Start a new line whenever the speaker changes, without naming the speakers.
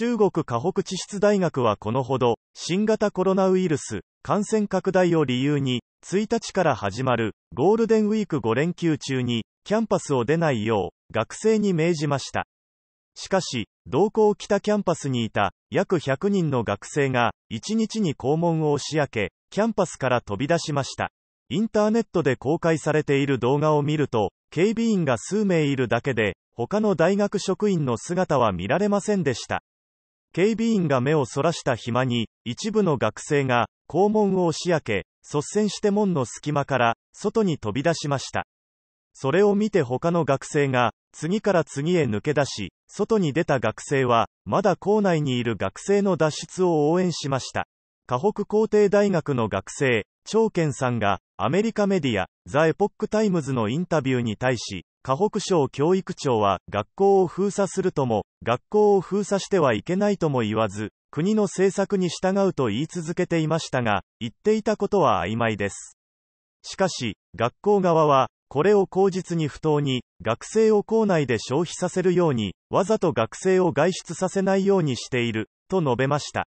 中国河北地質大学はこのほど、新型コロナウイルス感染拡大を理由に、1日から始まるゴールデンウィーク5連休中に、キャンパスを出ないよう、学生に命じました。しかし、同校北キャンパスにいた約100人の学生が、1日に校門を押し開け、キャンパスから飛び出しました。インターネットで公開されている動画を見ると、警備員が数名いるだけで、他の大学職員の姿は見られませんでした。警備員が目をそらした暇に、一部の学生が、校門を押し開け、率先して門の隙間から、外に飛び出しました。それを見て他の学生が、次から次へ抜け出し、外に出た学生は、まだ校内にいる学生の脱出を応援しました。河北工程大学の学生、長健さんが、アメリカメディア、ザ・エポック・タイムズのインタビューに対し、河北省教育庁は、学校を封鎖するとも、学校を封鎖してはいけないとも言わず、国の政策に従うと言い続けていましたが、言っていたことは曖昧です。しかし、学校側は、これを口実に不当に、学生を校内で消費させるように、わざと学生を外出させないようにしている、と述べました。